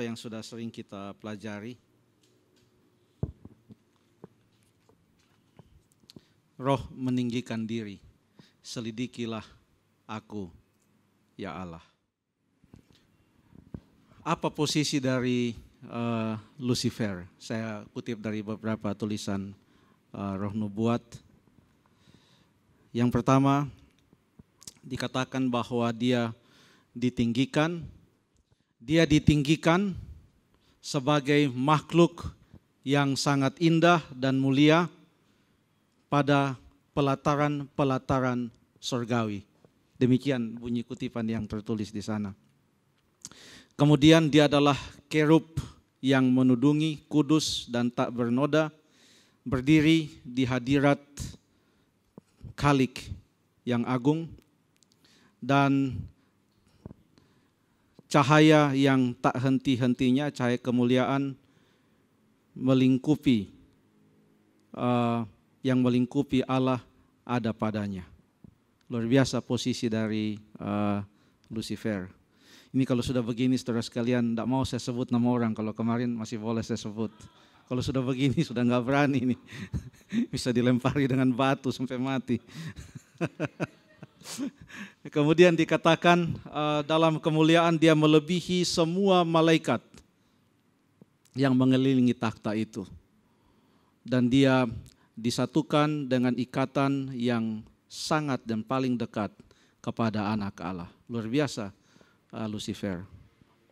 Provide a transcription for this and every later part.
apa yang sudah sering kita pelajari. Roh meninggikan diri, selidikilah aku, ya Allah. Apa posisi dari uh, Lucifer? Saya kutip dari beberapa tulisan uh, Roh Nubuat. Yang pertama, dikatakan bahwa dia ditinggikan dia ditinggikan sebagai makhluk yang sangat indah dan mulia pada pelataran-pelataran surgawi. Demikian bunyi kutipan yang tertulis di sana. Kemudian dia adalah kerub yang menudungi kudus dan tak bernoda, berdiri di hadirat kalik yang agung dan cahaya yang tak henti-hentinya, cahaya kemuliaan melingkupi uh, yang melingkupi Allah ada padanya. Luar biasa posisi dari uh, Lucifer. Ini kalau sudah begini saudara sekalian, tidak mau saya sebut nama orang, kalau kemarin masih boleh saya sebut. Kalau sudah begini sudah nggak berani nih. Bisa dilempari dengan batu sampai mati. Kemudian dikatakan eh, dalam kemuliaan dia melebihi semua malaikat yang mengelilingi takhta itu. Dan dia disatukan dengan ikatan yang sangat dan paling dekat kepada anak Allah. Luar biasa eh, Lucifer.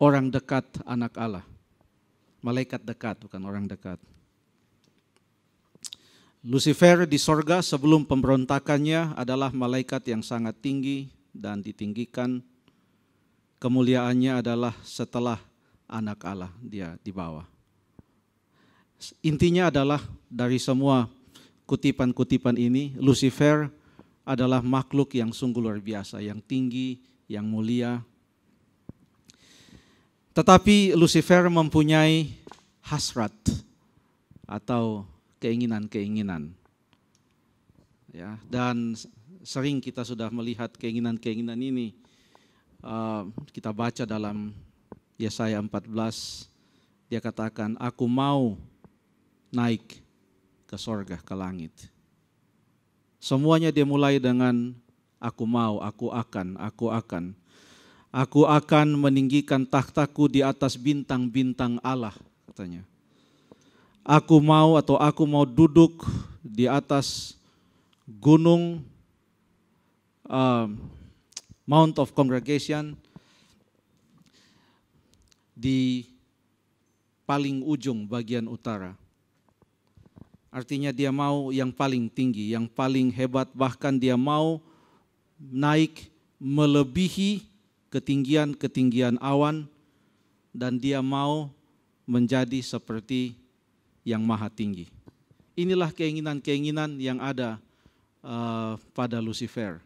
Orang dekat anak Allah. Malaikat dekat bukan orang dekat. Lucifer di sorga sebelum pemberontakannya adalah malaikat yang sangat tinggi dan ditinggikan. Kemuliaannya adalah setelah anak Allah dia di bawah. Intinya adalah dari semua kutipan-kutipan ini, Lucifer adalah makhluk yang sungguh luar biasa, yang tinggi, yang mulia. Tetapi Lucifer mempunyai hasrat atau keinginan-keinginan. Ya, dan sering kita sudah melihat keinginan-keinginan ini uh, kita baca dalam Yesaya 14 dia katakan aku mau naik ke sorga ke langit. Semuanya dia mulai dengan aku mau, aku akan, aku akan. Aku akan meninggikan tahtaku di atas bintang-bintang Allah katanya aku mau atau aku mau duduk di atas gunung uh, Mount of Congregation di paling ujung bagian utara. Artinya dia mau yang paling tinggi, yang paling hebat, bahkan dia mau naik melebihi ketinggian-ketinggian awan dan dia mau menjadi seperti yang maha tinggi. Inilah keinginan-keinginan yang ada uh, pada Lucifer.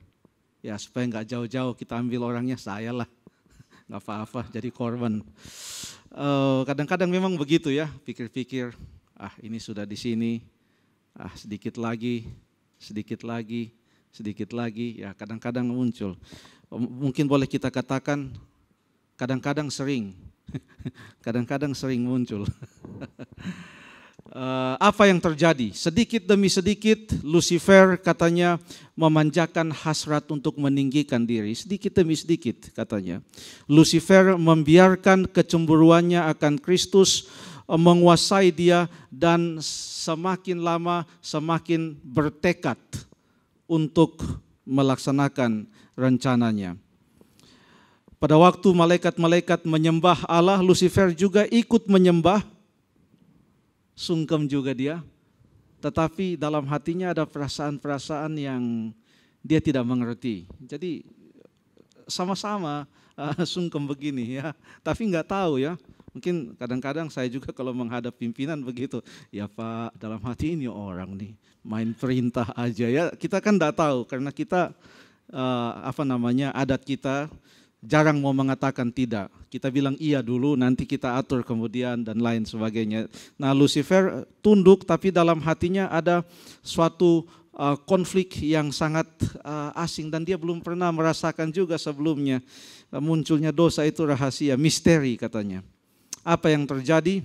Ya supaya nggak jauh-jauh kita ambil orangnya saya lah, nggak apa-apa jadi korban. kadang eh, kadang-kadang memang begitu ya, pikir-pikir, ah ini sudah di sini, ah sedikit lagi, sedikit lagi, sedikit lagi, ya kadang-kadang muncul. Mungkin boleh kita katakan kadang-kadang sering, kadang-kadang sering muncul. uh, apa yang terjadi. Sedikit demi sedikit Lucifer katanya memanjakan hasrat untuk meninggikan diri. Sedikit demi sedikit katanya. Lucifer membiarkan kecemburuannya akan Kristus eh, menguasai dia dan semakin lama semakin bertekad untuk melaksanakan rencananya. Pada waktu malaikat-malaikat menyembah Allah, Lucifer juga ikut menyembah sungkem juga dia, tetapi dalam hatinya ada perasaan-perasaan yang dia tidak mengerti. Jadi sama-sama uh, sungkem begini ya, tapi nggak tahu ya. Mungkin kadang-kadang saya juga kalau menghadap pimpinan begitu, ya Pak dalam hati ini orang nih main perintah aja ya. Kita kan nggak tahu karena kita uh, apa namanya adat kita jarang mau mengatakan tidak. Kita bilang iya dulu, nanti kita atur kemudian dan lain sebagainya. Nah, Lucifer tunduk tapi dalam hatinya ada suatu uh, konflik yang sangat uh, asing dan dia belum pernah merasakan juga sebelumnya uh, munculnya dosa itu rahasia, misteri katanya. Apa yang terjadi?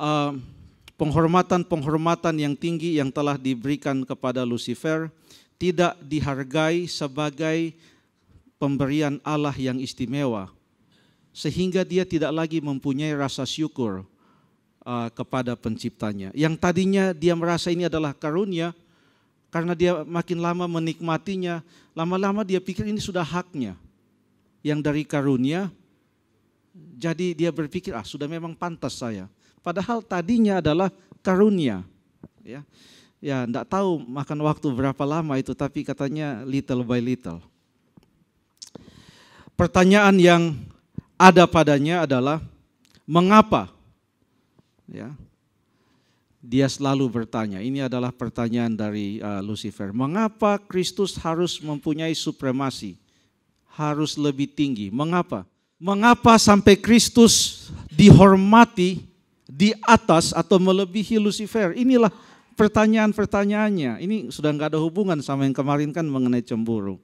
Uh, penghormatan-penghormatan yang tinggi yang telah diberikan kepada Lucifer tidak dihargai sebagai pemberian Allah yang istimewa, sehingga dia tidak lagi mempunyai rasa syukur uh, kepada penciptanya. Yang tadinya dia merasa ini adalah karunia, karena dia makin lama menikmatinya, lama-lama dia pikir ini sudah haknya. Yang dari karunia, jadi dia berpikir, ah sudah memang pantas saya. Padahal tadinya adalah karunia. Ya, ya enggak tahu makan waktu berapa lama itu, tapi katanya little by little pertanyaan yang ada padanya adalah mengapa? Ya. Dia selalu bertanya. Ini adalah pertanyaan dari uh, Lucifer. Mengapa Kristus harus mempunyai supremasi? Harus lebih tinggi. Mengapa? Mengapa sampai Kristus dihormati di atas atau melebihi Lucifer? Inilah pertanyaan-pertanyaannya. Ini sudah nggak ada hubungan sama yang kemarin kan mengenai cemburu.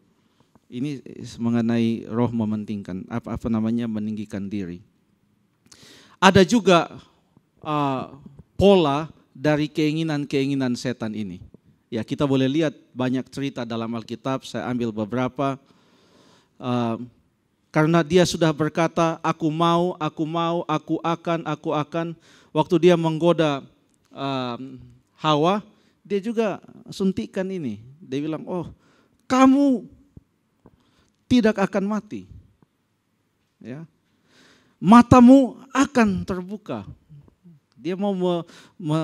Ini mengenai roh mementingkan, apa, apa namanya meninggikan diri. Ada juga uh, pola dari keinginan-keinginan setan ini. Ya kita boleh lihat banyak cerita dalam Alkitab, saya ambil beberapa. Uh, karena dia sudah berkata, aku mau, aku mau, aku akan, aku akan. Waktu dia menggoda um, Hawa, dia juga suntikan ini. Dia bilang, oh kamu tidak akan mati. Ya. Matamu akan terbuka. Dia mau me, me,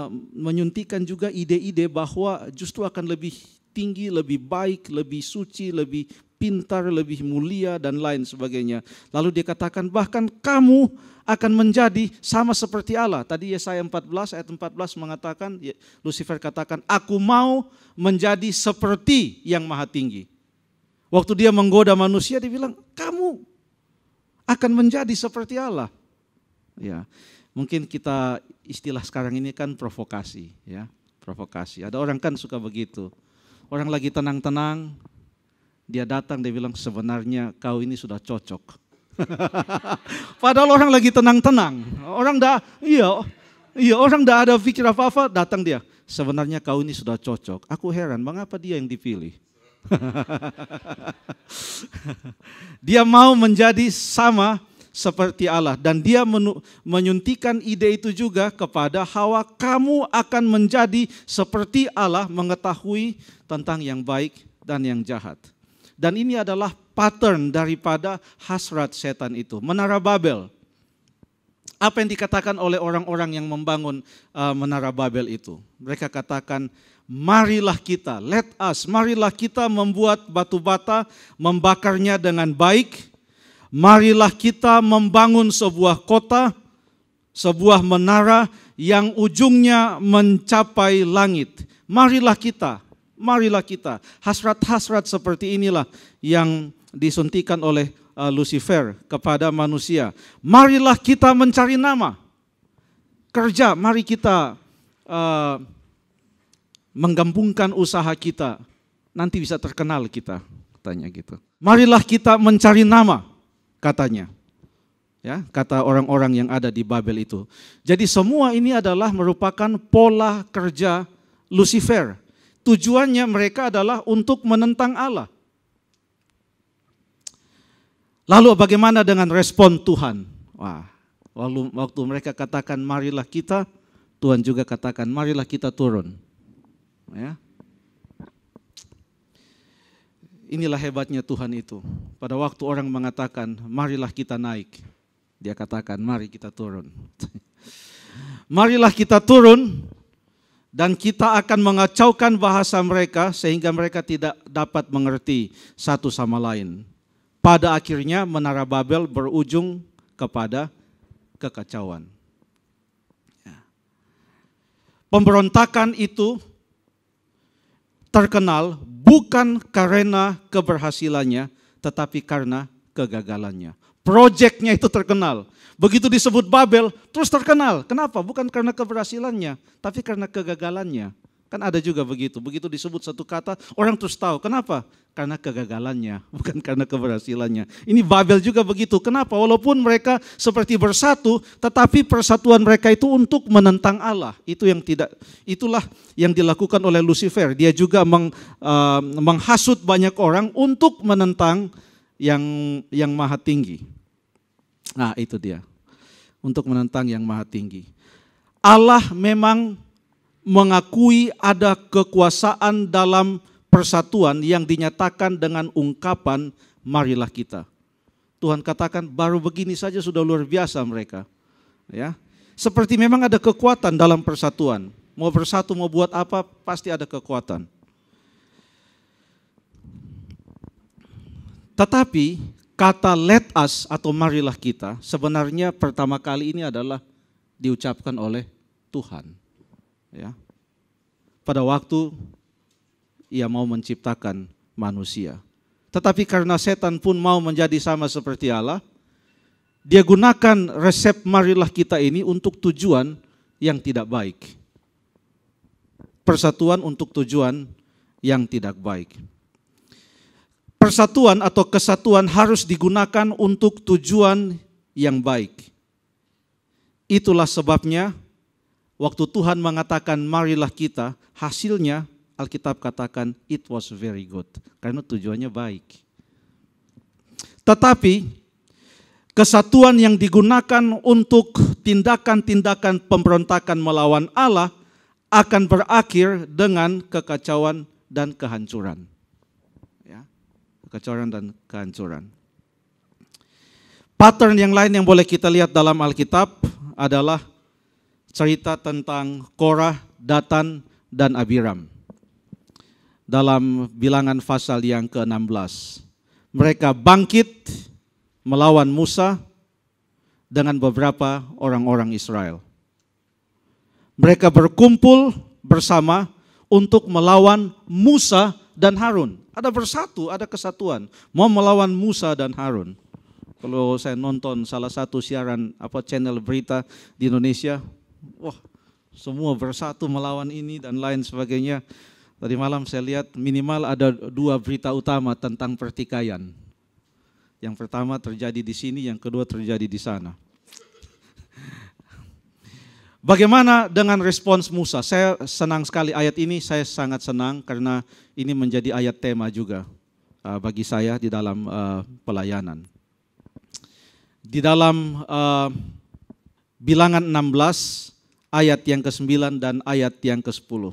menyuntikan juga ide-ide bahwa justru akan lebih tinggi, lebih baik, lebih suci, lebih pintar, lebih mulia, dan lain sebagainya. Lalu dia katakan, bahkan kamu akan menjadi sama seperti Allah. Tadi Yesaya 14 ayat 14 mengatakan, Lucifer katakan, aku mau menjadi seperti yang maha tinggi. Waktu dia menggoda manusia, dia bilang, kamu akan menjadi seperti Allah. Ya, mungkin kita istilah sekarang ini kan provokasi, ya, provokasi. Ada orang kan suka begitu. Orang lagi tenang-tenang, dia datang dia bilang sebenarnya kau ini sudah cocok. Padahal orang lagi tenang-tenang, orang dah iya iya orang dah ada pikir apa-apa datang dia. Sebenarnya kau ini sudah cocok. Aku heran mengapa dia yang dipilih dia mau menjadi sama seperti Allah dan dia menyuntikan ide itu juga kepada Hawa kamu akan menjadi seperti Allah mengetahui tentang yang baik dan yang jahat. Dan ini adalah pattern daripada hasrat setan itu, menara Babel. Apa yang dikatakan oleh orang-orang yang membangun uh, menara Babel itu? Mereka katakan marilah kita, let us, marilah kita membuat batu bata, membakarnya dengan baik. Marilah kita membangun sebuah kota, sebuah menara yang ujungnya mencapai langit. Marilah kita, marilah kita. Hasrat-hasrat seperti inilah yang disuntikan oleh uh, Lucifer kepada manusia. Marilah kita mencari nama. Kerja, mari kita uh, menggampungkan usaha kita, nanti bisa terkenal kita, katanya gitu. Marilah kita mencari nama, katanya. Ya, kata orang-orang yang ada di Babel itu. Jadi semua ini adalah merupakan pola kerja Lucifer. Tujuannya mereka adalah untuk menentang Allah. Lalu bagaimana dengan respon Tuhan? Wah, waktu mereka katakan marilah kita, Tuhan juga katakan marilah kita turun. Ya. Inilah hebatnya Tuhan itu. Pada waktu orang mengatakan, marilah kita naik. Dia katakan, mari kita turun. marilah kita turun dan kita akan mengacaukan bahasa mereka sehingga mereka tidak dapat mengerti satu sama lain. Pada akhirnya menara Babel berujung kepada kekacauan. Ya. Pemberontakan itu terkenal bukan karena keberhasilannya, tetapi karena kegagalannya. Projectnya itu terkenal. Begitu disebut Babel, terus terkenal. Kenapa? Bukan karena keberhasilannya, tapi karena kegagalannya. Kan ada juga begitu. Begitu disebut satu kata, orang terus tahu. Kenapa? Karena kegagalannya, bukan karena keberhasilannya. Ini Babel juga begitu. Kenapa? Walaupun mereka seperti bersatu, tetapi persatuan mereka itu untuk menentang Allah. Itu yang tidak itulah yang dilakukan oleh Lucifer. Dia juga meng, uh, menghasut banyak orang untuk menentang yang yang maha tinggi. Nah, itu dia. Untuk menentang yang maha tinggi. Allah memang mengakui ada kekuasaan dalam persatuan yang dinyatakan dengan ungkapan marilah kita. Tuhan katakan baru begini saja sudah luar biasa mereka. Ya. Seperti memang ada kekuatan dalam persatuan. Mau bersatu mau buat apa pasti ada kekuatan. Tetapi kata let us atau marilah kita sebenarnya pertama kali ini adalah diucapkan oleh Tuhan. Ya. Pada waktu ia mau menciptakan manusia. Tetapi karena setan pun mau menjadi sama seperti Allah, dia gunakan resep marilah kita ini untuk tujuan yang tidak baik. Persatuan untuk tujuan yang tidak baik. Persatuan atau kesatuan harus digunakan untuk tujuan yang baik. Itulah sebabnya Waktu Tuhan mengatakan marilah kita, hasilnya Alkitab katakan it was very good. Karena tujuannya baik. Tetapi kesatuan yang digunakan untuk tindakan-tindakan pemberontakan melawan Allah akan berakhir dengan kekacauan dan kehancuran. Ya, kekacauan dan kehancuran. Pattern yang lain yang boleh kita lihat dalam Alkitab adalah cerita tentang Korah, Datan, dan Abiram. Dalam bilangan pasal yang ke-16. Mereka bangkit melawan Musa dengan beberapa orang-orang Israel. Mereka berkumpul bersama untuk melawan Musa dan Harun. Ada bersatu, ada kesatuan. Mau melawan Musa dan Harun. Kalau saya nonton salah satu siaran apa channel berita di Indonesia, wah semua bersatu melawan ini dan lain sebagainya. Tadi malam saya lihat minimal ada dua berita utama tentang pertikaian. Yang pertama terjadi di sini, yang kedua terjadi di sana. Bagaimana dengan respons Musa? Saya senang sekali ayat ini, saya sangat senang karena ini menjadi ayat tema juga uh, bagi saya di dalam uh, pelayanan. Di dalam uh, bilangan 16 ayat yang ke-9 dan ayat yang ke-10.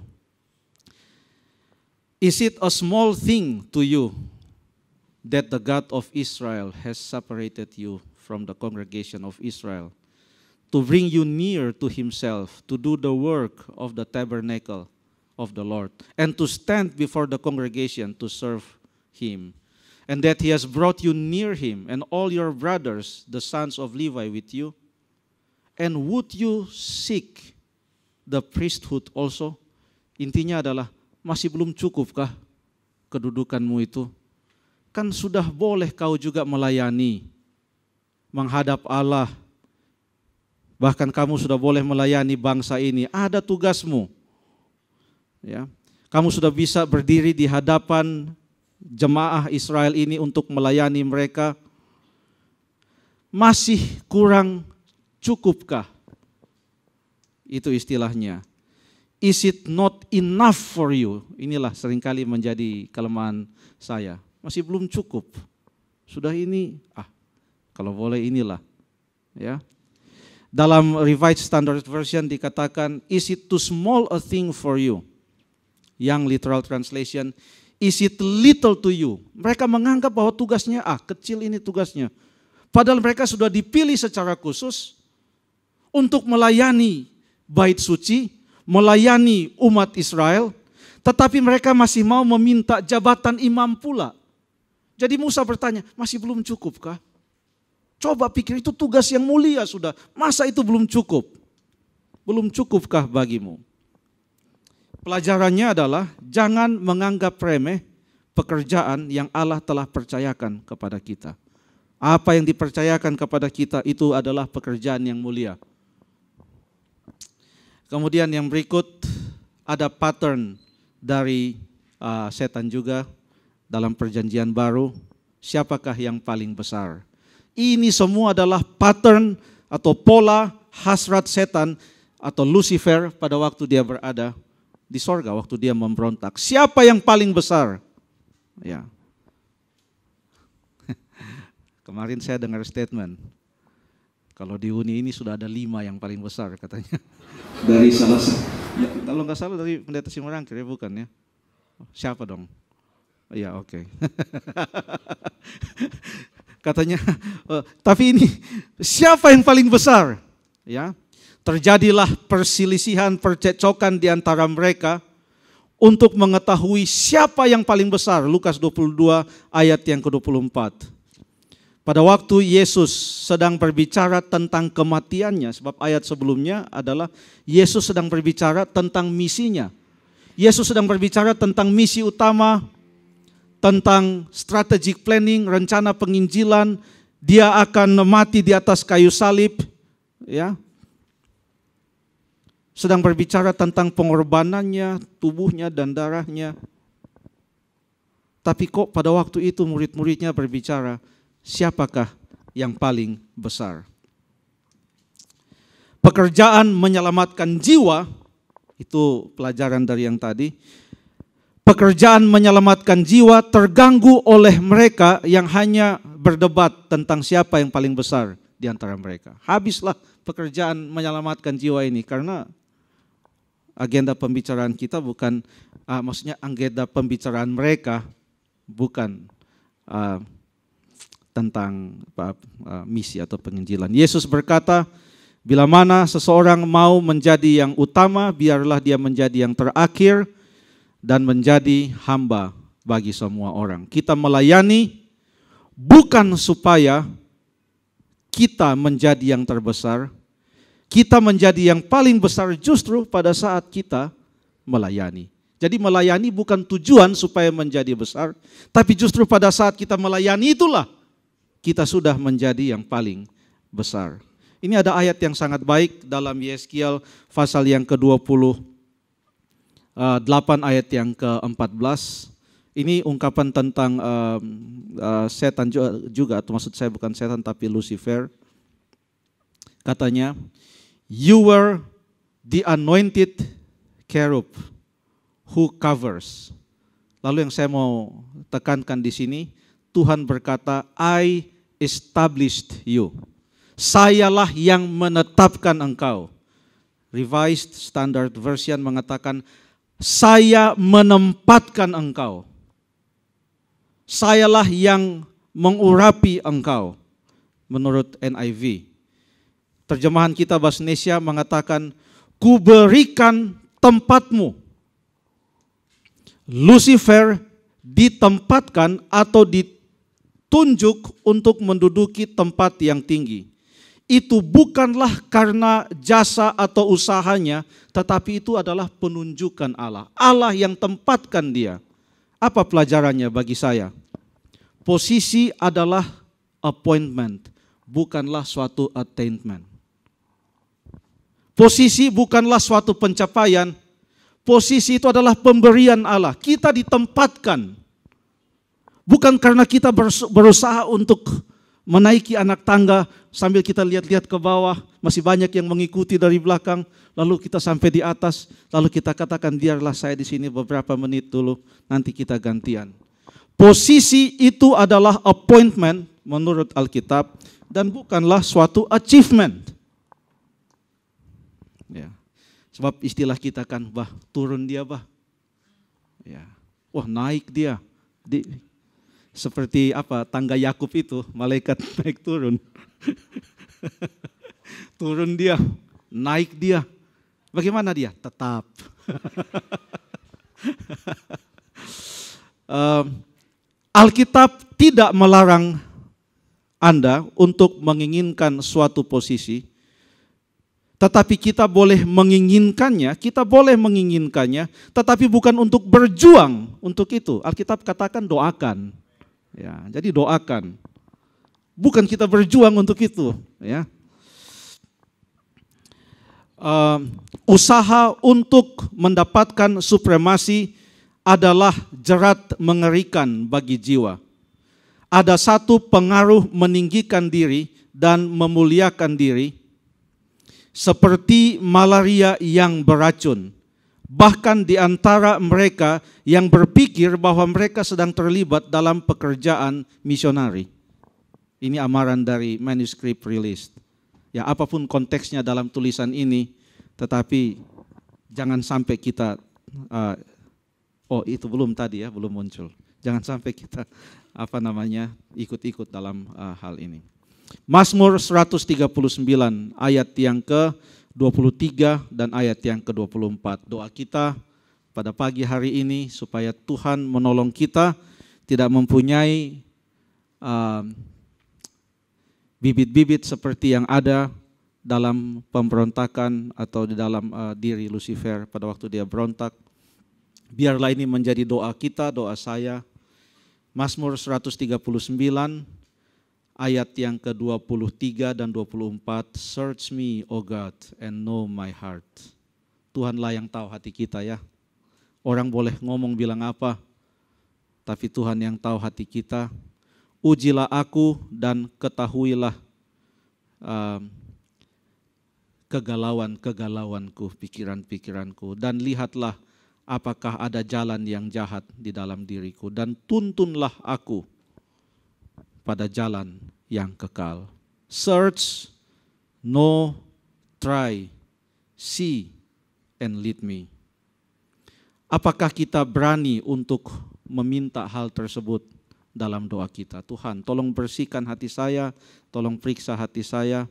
Is it a small thing to you that the God of Israel has separated you from the congregation of Israel to bring you near to himself to do the work of the tabernacle of the Lord and to stand before the congregation to serve him and that he has brought you near him and all your brothers the sons of Levi with you And would you seek the priesthood also? Intinya adalah masih belum cukupkah kedudukanmu itu? Kan sudah boleh kau juga melayani, menghadap Allah. Bahkan kamu sudah boleh melayani bangsa ini. Ada tugasmu. Ya. Kamu sudah bisa berdiri di hadapan jemaah Israel ini untuk melayani mereka. Masih kurang Cukupkah? Itu istilahnya. Is it not enough for you? Inilah seringkali menjadi kelemahan saya. Masih belum cukup. Sudah ini, ah, kalau boleh inilah. Ya. Dalam Revised Standard Version dikatakan, is it too small a thing for you? Yang literal translation, is it little to you? Mereka menganggap bahwa tugasnya, ah kecil ini tugasnya. Padahal mereka sudah dipilih secara khusus, untuk melayani bait suci, melayani umat Israel, tetapi mereka masih mau meminta jabatan imam pula. Jadi Musa bertanya, masih belum cukupkah? Coba pikir itu tugas yang mulia sudah. Masa itu belum cukup? Belum cukupkah bagimu? Pelajarannya adalah jangan menganggap remeh pekerjaan yang Allah telah percayakan kepada kita. Apa yang dipercayakan kepada kita itu adalah pekerjaan yang mulia Kemudian yang berikut ada pattern dari uh, setan juga dalam perjanjian baru. Siapakah yang paling besar? Ini semua adalah pattern atau pola hasrat setan atau Lucifer pada waktu dia berada di sorga, waktu dia memberontak. Siapa yang paling besar? Ya. Kemarin saya dengar statement, kalau di Uni ini sudah ada lima yang paling besar katanya. Dari salah satu. Ya, kalau nggak salah dari pendeta Simorangkir ya bukan ya? Siapa dong? Iya oke. Okay. katanya, eh, tapi ini siapa yang paling besar? Ya, terjadilah perselisihan, percecokan di antara mereka untuk mengetahui siapa yang paling besar. Lukas 22 ayat yang ke-24. Pada waktu Yesus sedang berbicara tentang kematiannya, sebab ayat sebelumnya adalah Yesus sedang berbicara tentang misinya. Yesus sedang berbicara tentang misi utama, tentang strategic planning, rencana penginjilan, dia akan mati di atas kayu salib, ya. Sedang berbicara tentang pengorbanannya, tubuhnya dan darahnya. Tapi kok pada waktu itu murid-muridnya berbicara siapakah yang paling besar. Pekerjaan menyelamatkan jiwa, itu pelajaran dari yang tadi. Pekerjaan menyelamatkan jiwa terganggu oleh mereka yang hanya berdebat tentang siapa yang paling besar di antara mereka. Habislah pekerjaan menyelamatkan jiwa ini karena agenda pembicaraan kita bukan, uh, maksudnya agenda pembicaraan mereka bukan uh, tentang eh, misi atau penginjilan. Yesus berkata, bila mana seseorang mau menjadi yang utama, biarlah dia menjadi yang terakhir dan menjadi hamba bagi semua orang. Kita melayani bukan supaya kita menjadi yang terbesar, kita menjadi yang paling besar justru pada saat kita melayani. Jadi melayani bukan tujuan supaya menjadi besar, tapi justru pada saat kita melayani itulah kita sudah menjadi yang paling besar. Ini ada ayat yang sangat baik dalam Yeskiel pasal yang ke-20 8 eh, ayat yang ke-14. Ini ungkapan tentang eh, setan juga, juga, atau maksud saya bukan setan tapi Lucifer. Katanya, "You were the anointed cherub who covers." Lalu yang saya mau tekankan di sini, Tuhan berkata, I established you. Sayalah yang menetapkan engkau. Revised Standard Version mengatakan, saya menempatkan engkau. Sayalah yang mengurapi engkau. Menurut NIV. Terjemahan kita bahasa Indonesia mengatakan, kuberikan tempatmu. Lucifer ditempatkan atau ditempatkan tunjuk untuk menduduki tempat yang tinggi. Itu bukanlah karena jasa atau usahanya, tetapi itu adalah penunjukan Allah. Allah yang tempatkan dia. Apa pelajarannya bagi saya? Posisi adalah appointment, bukanlah suatu attainment. Posisi bukanlah suatu pencapaian. Posisi itu adalah pemberian Allah. Kita ditempatkan Bukan karena kita berusaha untuk menaiki anak tangga sambil kita lihat-lihat ke bawah, masih banyak yang mengikuti dari belakang, lalu kita sampai di atas, lalu kita katakan biarlah saya di sini beberapa menit dulu, nanti kita gantian. Posisi itu adalah appointment menurut Alkitab dan bukanlah suatu achievement. Ya. Sebab istilah kita kan, bah turun dia bah. Ya. Wah naik dia. Di, seperti apa tangga Yakub itu, malaikat naik turun. turun dia, naik dia. Bagaimana dia? Tetap. Alkitab tidak melarang Anda untuk menginginkan suatu posisi, tetapi kita boleh menginginkannya, kita boleh menginginkannya, tetapi bukan untuk berjuang untuk itu. Alkitab katakan doakan. Ya, jadi doakan. Bukan kita berjuang untuk itu, ya. Uh, usaha untuk mendapatkan supremasi adalah jerat mengerikan bagi jiwa. Ada satu pengaruh meninggikan diri dan memuliakan diri, seperti malaria yang beracun bahkan di antara mereka yang berpikir bahwa mereka sedang terlibat dalam pekerjaan misionari. Ini amaran dari manuscript released. Ya apapun konteksnya dalam tulisan ini, tetapi jangan sampai kita, uh, oh itu belum tadi ya, belum muncul. Jangan sampai kita apa namanya ikut-ikut dalam uh, hal ini. Mazmur 139 ayat yang ke 23 dan ayat yang ke-24. Doa kita pada pagi hari ini supaya Tuhan menolong kita tidak mempunyai bibit um, bibit-bibit seperti yang ada dalam pemberontakan atau di dalam uh, diri Lucifer pada waktu dia berontak. Biarlah ini menjadi doa kita, doa saya. Mazmur 139 ayat yang ke-23 dan 24, Search me, O God, and know my heart. Tuhanlah yang tahu hati kita ya. Orang boleh ngomong bilang apa, tapi Tuhan yang tahu hati kita. Ujilah aku dan ketahuilah um, kegalauan-kegalauanku, pikiran-pikiranku. Dan lihatlah apakah ada jalan yang jahat di dalam diriku. Dan tuntunlah aku pada jalan yang kekal. Search, know, try, see, and lead me. Apakah kita berani untuk meminta hal tersebut dalam doa kita? Tuhan, tolong bersihkan hati saya, tolong periksa hati saya.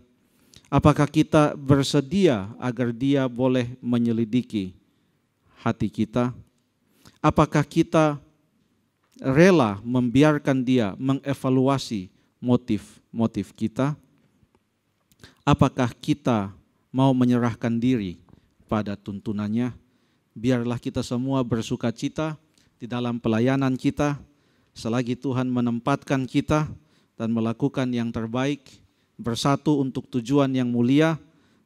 Apakah kita bersedia agar dia boleh menyelidiki hati kita? Apakah kita rela membiarkan dia mengevaluasi motif-motif kita, apakah kita mau menyerahkan diri pada tuntunannya, biarlah kita semua bersuka cita di dalam pelayanan kita, selagi Tuhan menempatkan kita dan melakukan yang terbaik, bersatu untuk tujuan yang mulia,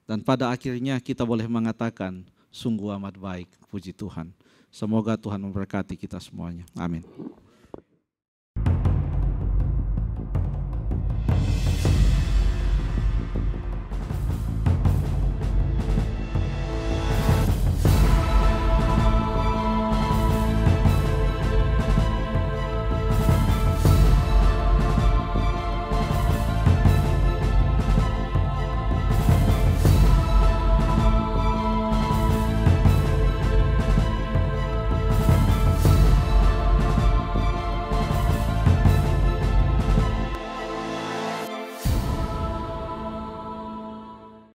dan pada akhirnya kita boleh mengatakan, sungguh amat baik, puji Tuhan. Semoga Tuhan memberkati kita semuanya. Amin.